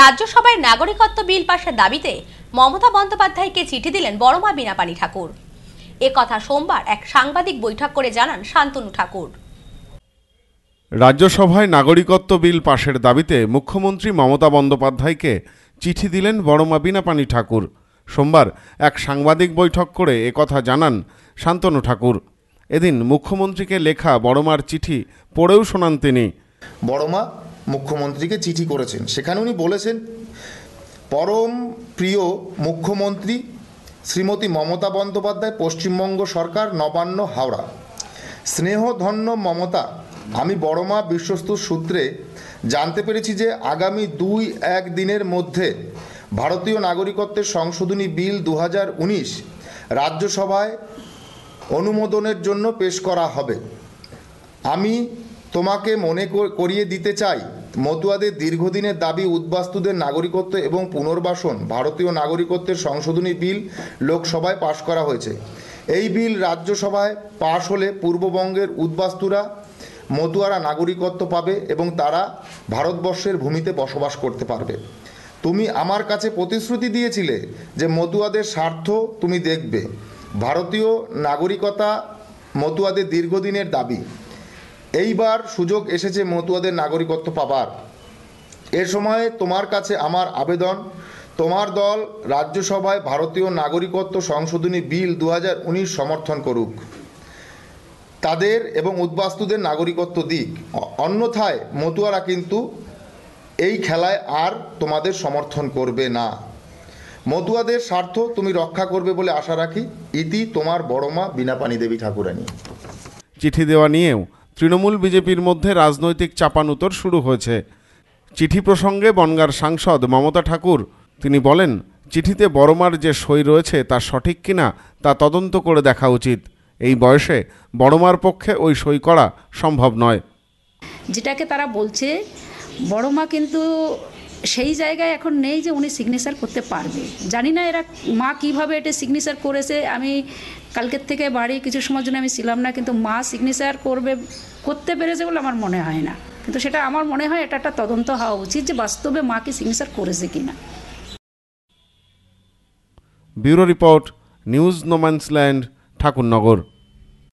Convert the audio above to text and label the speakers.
Speaker 1: রাজ্যসভায় নাগরিকত্ব বিল পাশের দাবিতে মমতা বন্দ্যোপাধ্যায়কে চিঠি দিলেন বড়মা বিনাপানি ঠাকুর এ কথা সোমবার এক সাংবাদিক বৈঠক করে জানান শান্তনু ঠাকুর
Speaker 2: রাজ্যসভায় নাগরিকত্ব বিল পাশের দাবিতে মুখ্যমন্ত্রী মমতা বন্দ্যোপাধ্যায়কে চিঠি দিলেন বড়মা বিনাপানি ঠাকুর সোমবার এক সাংবাদিক বৈঠক করে কথা জানান শান্তনু ঠাকুর এদিন মুখ্যমন্ত্রীকে লেখা বড়মার চিঠি পড়েও শোনান তিনি
Speaker 3: বড়মা মুখ্যমন্ত্রীকে চিঠি করেছেন সেখানে উনি বলেছেন পরম প্রিয় মুখ্যমন্ত্রী শ্রীমতী মমতা বন্দ্যোপাধ্যায় পশ্চিমবঙ্গ সরকার নবান্ন হাওড়া স্নেহধন্য মমতা আমি বড়মা বিশ্বস্ত সূত্রে জানতে পেরেছি যে আগামী দুই এক দিনের মধ্যে ভারতীয় নাগরিকত্বের সংশোধনী বিল দু রাজ্যসভায় অনুমোদনের জন্য পেশ করা হবে আমি তোমাকে মনে করিয়ে দিতে চাই মতুয়াদের দীর্ঘদিনের দাবি উদ্বাস্তুদের নাগরিকত্ব এবং পুনর্বাসন ভারতীয় নাগরিকত্বের সংশোধনী বিল লোকসভায় পাশ করা হয়েছে এই বিল রাজ্যসভায় পাশ হলে পূর্ববঙ্গের উদ্বাস্তুরা মতুয়ারা নাগরিকত্ব পাবে এবং তারা ভারতবর্ষের ভূমিতে বসবাস করতে পারবে তুমি আমার কাছে প্রতিশ্রুতি দিয়েছিলে যে মতুয়াদের স্বার্থ তুমি দেখবে ভারতীয় নাগরিকতা মতুয়াদের দীর্ঘদিনের দাবি এইবার সুযোগ এসেছে মতুয়াদের নাগরিকত্ব পাবার এ সময়ে তোমার কাছে আমার আবেদন তোমার দল রাজ্যসভায় ভারতীয় নাগরিকত্ব সংশোধনী বিল দু সমর্থন করুক তাদের এবং উদ্বাস্তুদের নাগরিকত্ব দিক অন্যথায় মতুয়ারা কিন্তু এই খেলায় আর তোমাদের সমর্থন করবে না মতুয়াদের স্বার্থ তুমি রক্ষা করবে বলে আশা রাখি ইতি তোমার বড়মা বিনা পানি দেবী ঠাকুরানী
Speaker 2: চিঠি দেওয়া নিয়েও তৃণমূল বিজেপির মধ্যে রাজনৈতিক চাপানুতর শুরু হয়েছে চিঠি প্রসঙ্গে বনগার সাংসদ মমতা ঠাকুর তিনি বলেন চিঠিতে বড়মার যে সই রয়েছে তা সঠিক কিনা তা তদন্ত করে দেখা উচিত এই বয়সে বড়মার পক্ষে ওই সই করা সম্ভব নয়
Speaker 1: যেটাকে তারা বলছে বড়মা কিন্তু সেই জায়গায় এখন নেই যে উনি সিগনেচার করতে পারবে জানি না এরা মা কিভাবে এটা সিগনেচার করেছে আমি কালকের থেকে বাড়ি কিছু সময়ের জন্য আমি ছিলাম না কিন্তু মা সিগনেচার করবে করতে পেরেছে বলে আমার মনে হয় না কিন্তু সেটা আমার মনে হয় এটা একটা তদন্ত হওয়া উচিত যে বাস্তবে মা কি সিগনেচার করেছে কি না
Speaker 2: bureau report news no man's land Thakurnagar